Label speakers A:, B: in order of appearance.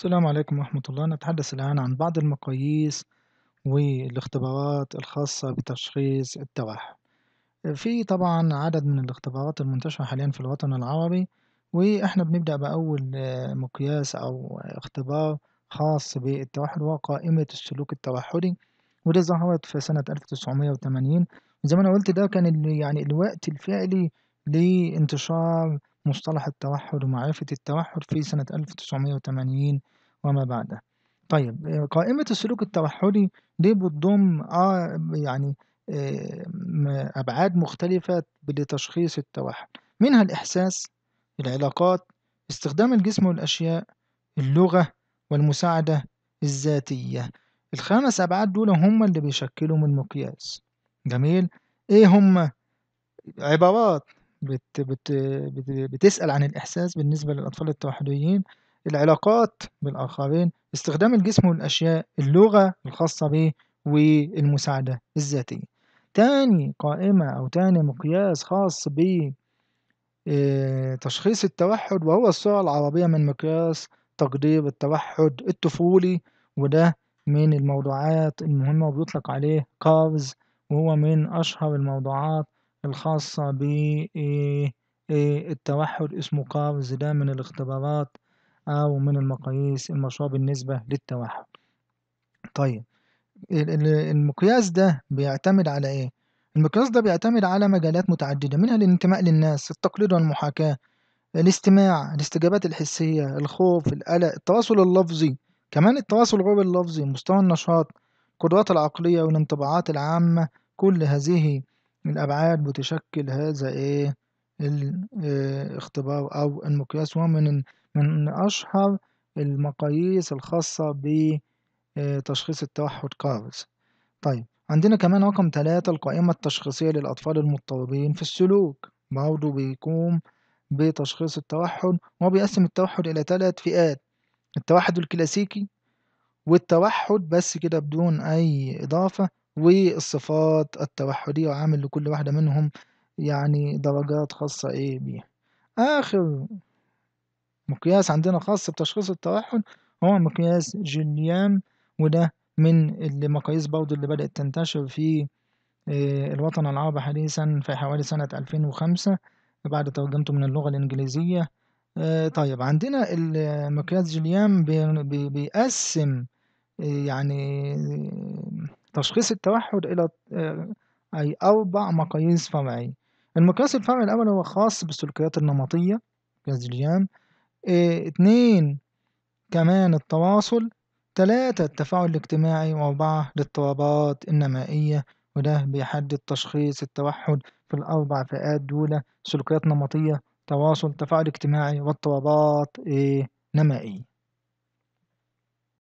A: السلام عليكم ورحمة الله نتحدث الآن عن بعض المقاييس والاختبارات الخاصة بتشخيص التوحد في طبعا عدد من الاختبارات المنتشرة حاليا في الوطن العربي وإحنا بنبدأ بأول مقياس أو اختبار خاص بالتوحد وهو قائمة السلوك التوحدي ودي ظهرت في سنة ألف تسعمية وتمانين وزي ما أنا قلت ده كان يعني الوقت الفعلي لانتشار مصطلح التوحد ومعرفة التوحد في سنة 1980 وما بعده طيب آه، قائمة السلوك التوحدي دي بتضم آه يعني آه، أبعاد مختلفة لتشخيص التوحد منها الإحساس العلاقات استخدام الجسم والأشياء اللغة والمساعدة الذاتية الخمس أبعاد دول هم اللي بيشكلوا من المقياس جميل إيه هم عبارات بت بت بت بتسأل عن الإحساس بالنسبة للأطفال التوحديين العلاقات بالآخرين استخدام الجسم والأشياء اللغة الخاصة به والمساعدة الذاتية تاني قائمة أو تاني مقياس خاص ب آه، تشخيص التوحد وهو الصورة العربية من مقياس تقدير التوحد الطفولي وده من الموضوعات المهمة وبيطلق عليه كارز وهو من أشهر الموضوعات الخاصة بالتوحد التوحد اسمه قارز ده من الاختبارات أو آه، من المقاييس المشروع بالنسبة للتوحد طيب المقياس ده بيعتمد على إيه؟ المقياس ده بيعتمد على مجالات متعددة منها الانتماء للناس التقليد والمحاكاة الاستماع الاستجابات الحسية الخوف القلق التواصل اللفظي كمان التواصل غير اللفظي مستوى النشاط القدرات العقلية والانطباعات العامة كل هذه الأبعاد بتشكل هذا إيه الاختبار آه، أو المقياس ومن من أشهر المقاييس الخاصة بتشخيص آه، التوحد قارس طيب عندنا كمان رقم تلاتة القائمة التشخيصية للأطفال المضطربين في السلوك برضه بيقوم بتشخيص التوحد وهو بيقسم التوحد إلى تلات فئات التوحد الكلاسيكي والتوحد بس كده بدون أي إضافة والصفات التوحدية وعامل لكل واحدة منهم يعني درجات خاصة ايه بيها آخر مقياس عندنا خاص بتشخيص التوحد هو مقياس جليام وده من المقاييس برضه اللي بدأت تنتشر في آه، الوطن العربي حديثا في حوالي سنة 2005 بعد ترجمته من اللغة الإنجليزية آه، طيب عندنا المقياس جليام بيقسم آه، يعني تشخيص التوحد إلى آه، أي أربع مقاييس فرعية المقياس الفرعي الأول هو خاص بالسلوكيات النمطية مقياس جيام اتنين آه، كمان التواصل تلاتة التفاعل الاجتماعي وأربعة الاضطرابات النمائية وده بيحدد تشخيص التوحد في الأربع فئات دول سلوكيات نمطية تواصل تفاعل اجتماعي واضطرابات آه، نمائية